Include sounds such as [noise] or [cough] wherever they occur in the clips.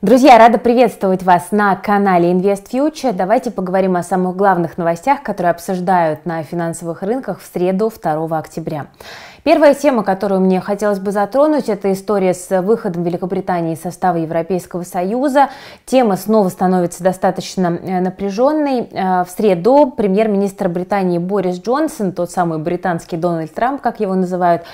Друзья, рада приветствовать вас на канале Invest Future. Давайте поговорим о самых главных новостях, которые обсуждают на финансовых рынках в среду 2 октября. Первая тема, которую мне хотелось бы затронуть, это история с выходом Великобритании из состава Европейского Союза. Тема снова становится достаточно э, напряженной. Э, в среду премьер-министр Британии Борис Джонсон, тот самый британский Дональд Трамп, как его называют,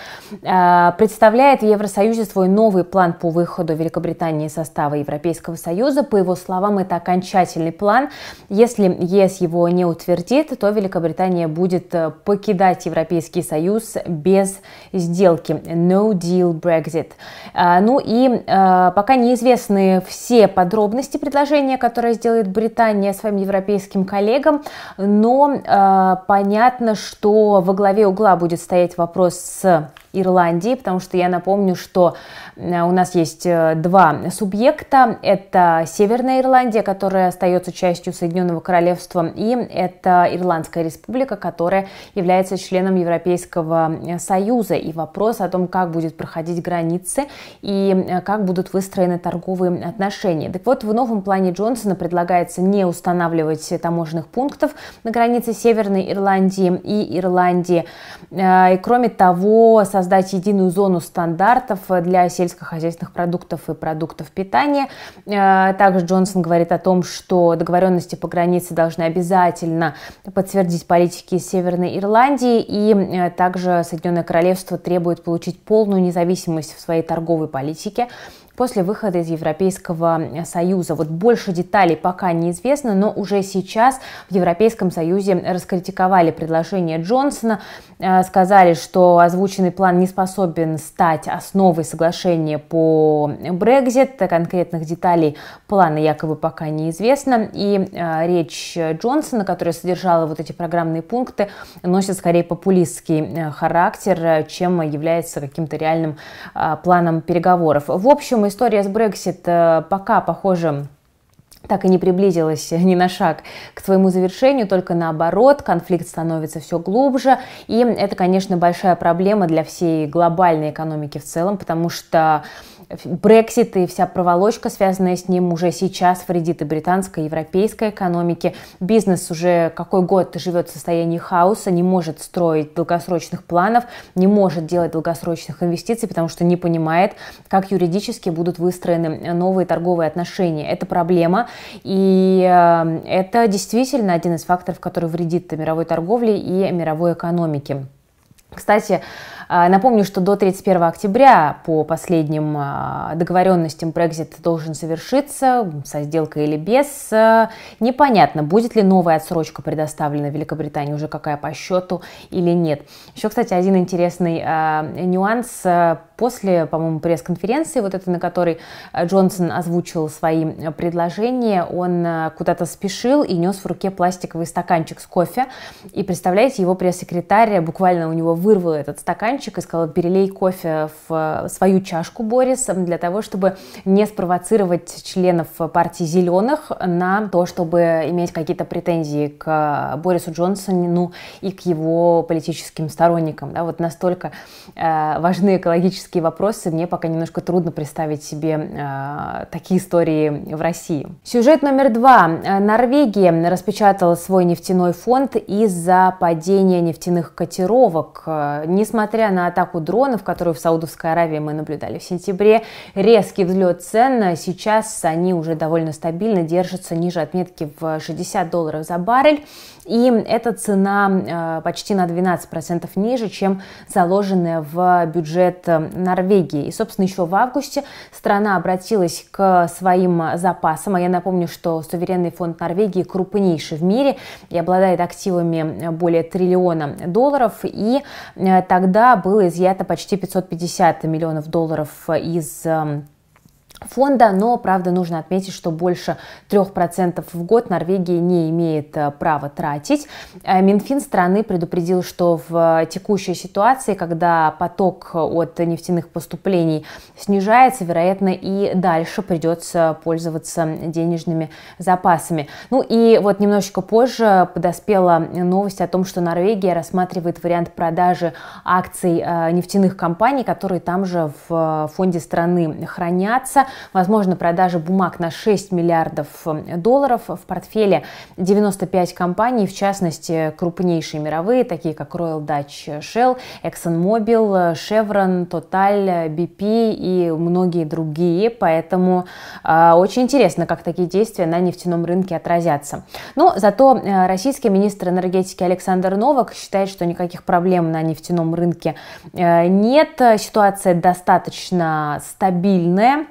э, представляет в Евросоюзе свой новый план по выходу Великобритании из состава Европейского Союза. По его словам, это окончательный план. Если ЕС его не утвердит, то Великобритания будет покидать Европейский Союз без сделки No Deal Brexit. А, ну и а, пока неизвестны все подробности предложения, которое сделает Британия своим европейским коллегам, но а, понятно, что во главе угла будет стоять вопрос с Ирландии, потому что я напомню, что у нас есть э, два субъекта. Это Северная Ирландия, которая остается частью Соединенного Королевства, и это Ирландская Республика, которая является членом Европейского э, Союза. Союза и вопрос о том, как будет проходить границы и э, как будут выстроены торговые отношения. Так вот, в новом плане Джонсона предлагается не устанавливать таможенных пунктов на границе Северной Ирландии и Ирландии. Э, и кроме того, создать единую зону стандартов для сельскохозяйственных продуктов и продуктов питания. Э, также Джонсон говорит о том, что договоренности по границе должны обязательно подтвердить политики Северной Ирландии и также Соединенное Королевство королевство требует получить полную независимость в своей торговой политике, после выхода из Европейского Союза. Вот больше деталей пока неизвестно, но уже сейчас в Европейском Союзе раскритиковали предложение Джонсона, э, сказали, что озвученный план не способен стать основой соглашения по Брекзит. Конкретных деталей плана якобы пока неизвестно. И э, речь Джонсона, которая содержала вот эти программные пункты, носит скорее популистский э, характер, чем является каким-то реальным планом переговоров. В общем, общем, история с Brexit э, пока, похоже, так и не приблизилась э, ни на шаг к своему завершению, только наоборот, конфликт становится все глубже, и это, конечно, большая проблема для всей глобальной экономики в целом, потому что Брексит и вся проволочка, связанная с ним, уже сейчас вредит и британской, и европейской экономике. Бизнес уже какой год живет в состоянии хаоса, не может строить долгосрочных планов, не может делать долгосрочных инвестиций, потому что не понимает, как юридически будут выстроены новые торговые отношения. Это проблема, и э, это действительно один из факторов, который вредит мировой торговле и мировой экономике. Кстати, а, напомню, что до 31 октября по последним а, договоренностям Brexit должен совершиться, со сделкой или без. А, непонятно, будет ли новая отсрочка предоставлена Великобритании, уже какая по счету или нет. Еще, кстати, один интересный нюанс после, по-моему, пресс-конференции, вот этой, на которой э, Джонсон озвучил свои э, предложения, он э, куда-то спешил и нес в руке пластиковый стаканчик с кофе. И, представляете, его пресс-секретарь буквально у него вырвал этот стаканчик и сказал, перелей кофе в свою чашку, Борис, для того, чтобы не спровоцировать членов партии «Зеленых» на то, чтобы иметь какие-то претензии к Борису Джонсону и к его политическим сторонникам. Да, вот настолько э, важны экологические этнические вопросы мне пока немножко трудно представить себе э, такие истории в России. Сюжет номер два. Э, Норвегия распечатала свой нефтяной фонд из-за падения нефтяных котировок. Э, несмотря на атаку дронов, которую в Саудовской Аравии мы наблюдали в сентябре, резкий взлет цен, сейчас они уже довольно стабильно держатся ниже отметки в 60 долларов за баррель. И эта цена э, почти на 12% ниже, чем заложенная в бюджет Норвегии. И, собственно, еще в августе страна обратилась к своим запасам. А я напомню, что суверенный фонд Норвегии крупнейший в мире и обладает активами более триллиона долларов. И э, тогда было изъято почти 550 миллионов долларов из эм, фонда, но, правда, нужно отметить, что больше 3% в год Норвегия не имеет э, права тратить. Э, Минфин страны предупредил, что в э, текущей ситуации, когда поток от нефтяных поступлений снижается, вероятно, и дальше придется пользоваться денежными запасами. Ну и вот немножечко позже подоспела новость о том, что Норвегия рассматривает вариант продажи акций нефтяных компаний, которые там же в фонде страны хранятся. Возможно, продажа бумаг на 6 миллиардов эм, долларов. В портфеле 95 компаний, в частности, крупнейшие мировые, такие как Royal Dutch Shell, ExxonMobil, Chevron, Total, BP и многие другие. Поэтому э, очень интересно, как такие действия на нефтяном рынке отразятся. Но зато э, российский министр энергетики Александр Новак считает, что никаких проблем на нефтяном рынке э, нет. Ситуация достаточно стабильная.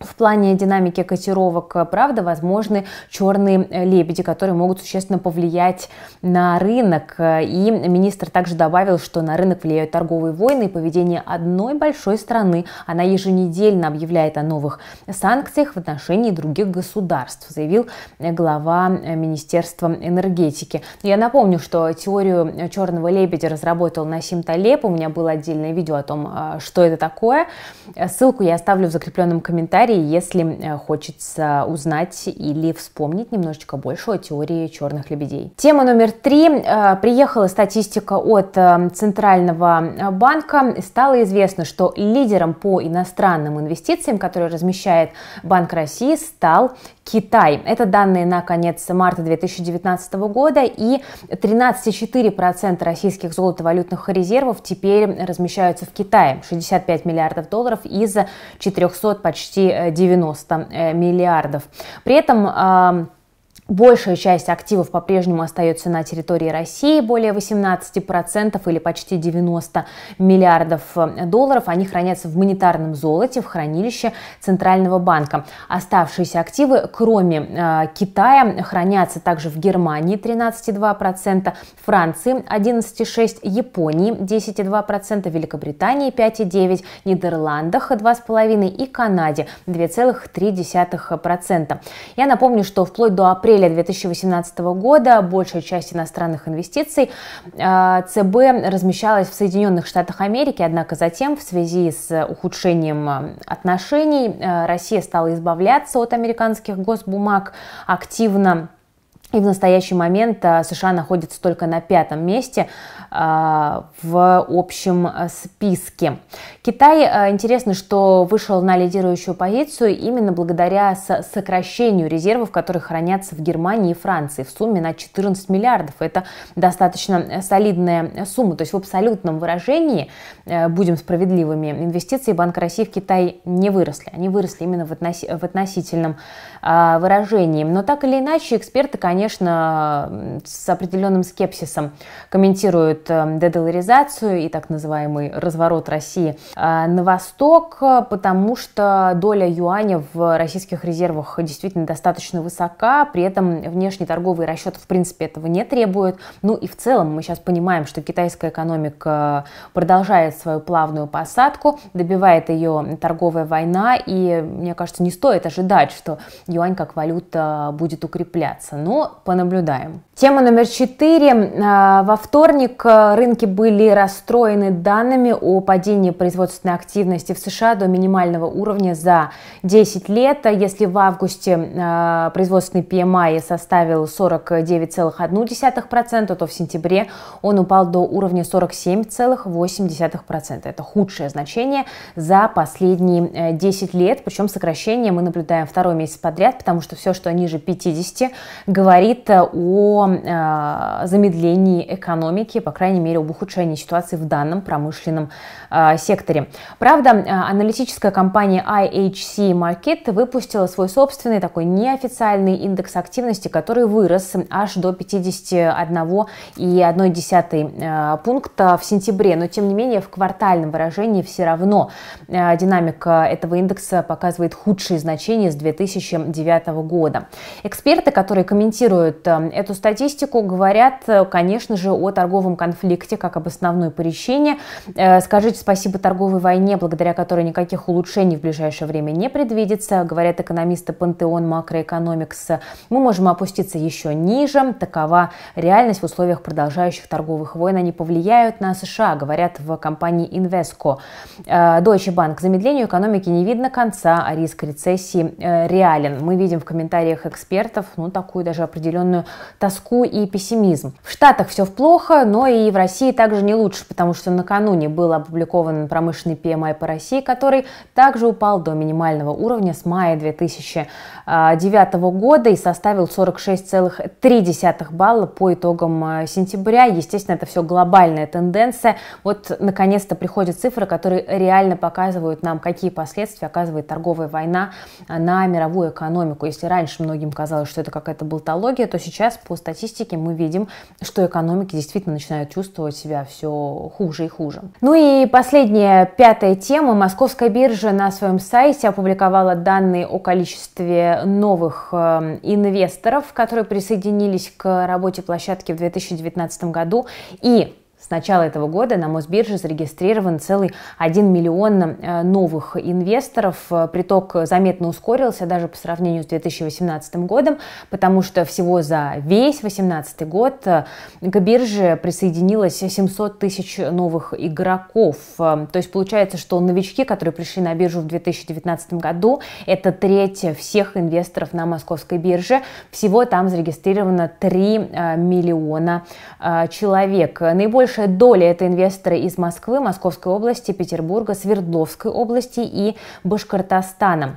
В плане динамики котировок, э, правда, возможны черные э, лебеди, которые могут существенно повлиять на рынок. Э, и министр также добавил, что на рынок влияют торговые войны и поведение одной большой страны. Она еженедельно объявляет о новых санкциях в отношении других государств, заявил глава Министерства энергетики. Ну, я напомню, что теорию черного лебедя разработал Насим Талеп. У меня было отдельное видео о том, что это такое. Ссылку я оставлю в закрепленном комментарии комментарии, если э, хочется узнать или вспомнить немножечко больше о теории черных лебедей. Тема номер три. Э, приехала статистика от э, Центрального банка. Стало известно, что лидером по иностранным инвестициям, которые размещает Банк России, стал Китай. Это данные на конец марта 2019 года, и 13,4% российских золотовалютных резервов теперь размещаются в Китае, 65 миллиардов долларов из 400 почти 90 э, э, миллиардов. При этом а, Большая часть активов по-прежнему остается на территории России, более 18% или почти 90 миллиардов э, долларов. Они хранятся в монетарном золоте в хранилище Центрального банка. Оставшиеся активы, кроме э, Китая, хранятся также в Германии 13,2%, Франции 11,6%, Японии 10,2%, Великобритании 5,9%, Нидерландах 2,5% и Канаде 2,3%. Я напомню, что вплоть до апреля апреля 2018 года большая часть иностранных инвестиций э, ЦБ размещалась в Соединенных Штатах Америки, однако затем в связи с ухудшением э, отношений э, Россия стала избавляться от американских госбумаг, активно и в настоящий момент э, США находится только на пятом месте э, в общем э, списке. Китай, интересно, что вышел на лидирующую позицию именно благодаря сокращению резервов, которые хранятся в Германии и Франции в сумме на 14 миллиардов. Это достаточно солидная сумма. То есть в абсолютном выражении, будем справедливыми, инвестиции Банка России в Китай не выросли. Они выросли именно в, относи в относительном выражении. Но так или иначе, эксперты, конечно, конечно, с определенным скепсисом комментируют э, дедоларизацию и так называемый разворот России э, на восток, потому что доля юаня в российских резервах действительно достаточно высока, при этом внешний торговый расчет в принципе этого не требует. Ну и в целом мы сейчас понимаем, что китайская экономика продолжает свою плавную посадку, добивает ее торговая война, и мне кажется, не стоит ожидать, что юань как валюта будет укрепляться. Но понаблюдаем. Тема номер четыре. Э, во вторник э, рынки были расстроены данными о падении производственной активности в США до минимального уровня за 10 лет. Если в августе э, производственный PMI составил 49,1%, то в сентябре он упал до уровня 47,8%. Это худшее значение за последние 10 лет. Причем сокращение мы наблюдаем второй месяц подряд, потому что все, что ниже 50, говорит о Э, замедлении экономики, по крайней мере, об ухудшении ситуации в данном промышленном э, секторе. Правда, э, аналитическая компания IHC Market выпустила свой собственный такой неофициальный индекс активности, который вырос аж до 51,1 пункта в сентябре. Но, тем не менее, в квартальном выражении все равно динамика этого индекса показывает худшие значения с 2009 года. Эксперты, которые комментируют эту статью, статистику, говорят, э, конечно же, о торговом конфликте как об основной причине. Э, скажите спасибо торговой войне, благодаря которой никаких улучшений в ближайшее время не предвидится, говорят экономисты Пантеон Макроэкономикс. Мы можем опуститься еще ниже. Такова реальность в условиях продолжающих торговых войн. Они повлияют на США, говорят в компании Invesco. Э, Deutsche Bank. Замедлению экономики не видно конца, а риск рецессии реален. Мы видим в комментариях экспертов ну, такую даже определенную тоску тоску и пессимизм. В Штатах все плохо, но и в России также не лучше, потому что накануне был опубликован промышленный PMI по России, который также упал до минимального уровня с мая 2009 года и составил 46,3 балла по итогам э, сентября. Естественно, это все глобальная тенденция. Вот, наконец-то, приходят цифры, которые реально показывают нам, какие последствия оказывает торговая война э, на мировую экономику. Если раньше многим казалось, что это какая-то болтология, то сейчас по статистике статистике мы видим, что экономики действительно начинают чувствовать себя все хуже и хуже. Ну и последняя, пятая тема. Московская биржа на своем сайте опубликовала данные о количестве новых эм, инвесторов, которые присоединились к работе площадки в 2019 году. И с начала этого года на Мосбирже зарегистрирован целый 1 миллион э, новых инвесторов. Приток заметно ускорился даже по сравнению с 2018 годом, потому что всего за весь 2018 год э, к бирже присоединилось 700 тысяч новых игроков. Э, то есть получается, что новички, которые пришли на биржу в 2019 году, это треть всех инвесторов на московской бирже. Всего там зарегистрировано 3 миллиона человек. Наибольшее Большая доля – это инвесторы из Москвы, Московской области, Петербурга, Свердловской области и Башкортостана.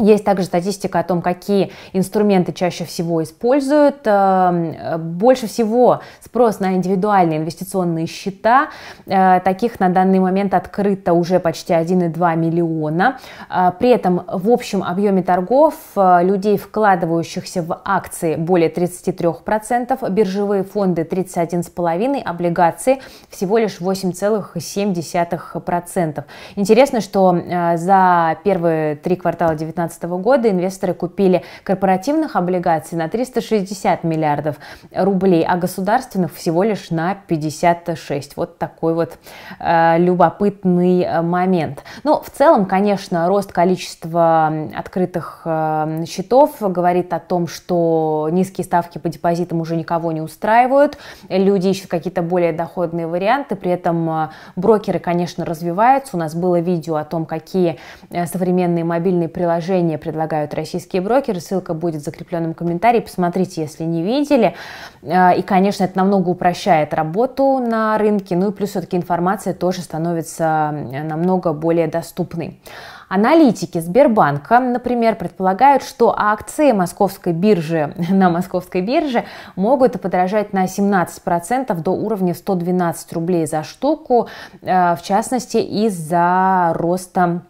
Есть также статистика о том, какие инструменты чаще всего используют. Эм, больше всего спрос на индивидуальные инвестиционные счета. Э, таких на данный момент открыто уже почти 1,2 миллиона. Э, при этом в общем объеме торгов э, людей, вкладывающихся в акции, более 33%, биржевые фонды 31,5%, облигации всего лишь 8,7%. Интересно, что за первые три квартала 2019 2017 года инвесторы купили корпоративных облигаций на 360 миллиардов рублей, а государственных всего лишь на 56. Вот такой вот э, любопытный э, момент. Но ну, в целом, конечно, рост количества открытых э, счетов говорит о том, что низкие ставки по депозитам уже никого не устраивают, люди ищут какие-то более доходные варианты, при этом э, брокеры, конечно, развиваются. У нас было видео о том, какие э, современные мобильные приложения приложение предлагают российские брокеры. Ссылка будет в закрепленном комментарии. Посмотрите, если не видели. А, и, конечно, это намного упрощает работу на рынке. Ну и плюс все-таки информация тоже становится намного более доступной. Аналитики Сбербанка, например, предполагают, что акции московской биржи [laughs] на московской бирже могут подорожать на 17% до уровня 112 рублей за штуку, э, в частности из-за роста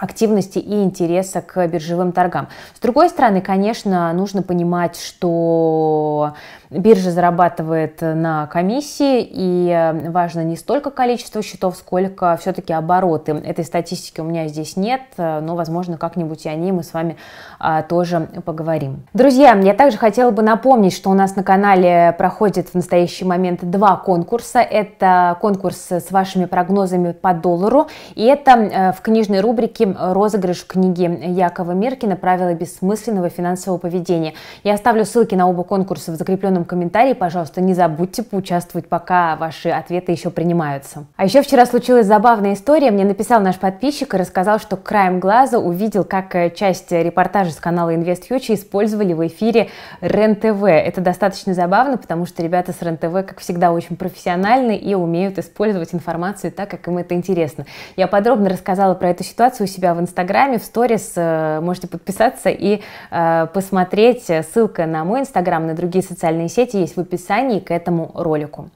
активности и интереса к биржевым торгам. С другой стороны, конечно, нужно понимать, что биржа зарабатывает на комиссии, и э, важно не столько количество счетов, сколько все-таки обороты. Этой статистики у меня здесь нет, э, но, возможно, как-нибудь и о ней мы с вами а, тоже поговорим. Друзья, я также хотела бы напомнить, что у нас на канале проходит в настоящий момент два конкурса. Это конкурс с вашими прогнозами по доллару, и это э, в книжной рубрике Америке розыгрыш книги Якова Меркина «Правила бессмысленного финансового поведения». Я оставлю ссылки на оба конкурса в закрепленном комментарии. Пожалуйста, не забудьте поучаствовать, пока ваши ответы еще принимаются. А еще вчера случилась забавная история. Мне написал наш подписчик и рассказал, что краем глаза увидел, как э, часть репортажа с канала Invest Future использовали в эфире РЕН-ТВ. Это достаточно забавно, потому что ребята с РЕН-ТВ, как всегда, очень профессиональны и умеют использовать информацию так, как им это интересно. Я подробно рассказала про эту ситуацию себя в Инстаграме, в сторис, э, можете подписаться и э, посмотреть. Э, ссылка на мой Инстаграм, на другие социальные сети есть в описании к этому ролику.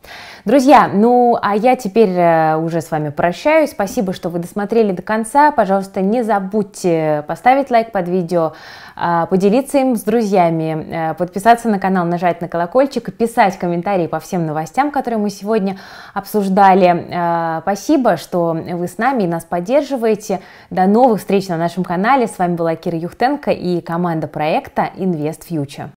Друзья, ну а я теперь э, уже с вами прощаюсь. Спасибо, что вы досмотрели до конца. Пожалуйста, не забудьте поставить лайк под видео, а, поделиться им с друзьями, э, подписаться на канал, нажать на колокольчик, писать комментарии по всем новостям, которые мы сегодня обсуждали. Э, спасибо, что вы с нами и нас поддерживаете. До новых встреч на нашем канале. С вами была Кира Юхтенко и команда проекта Invest Future.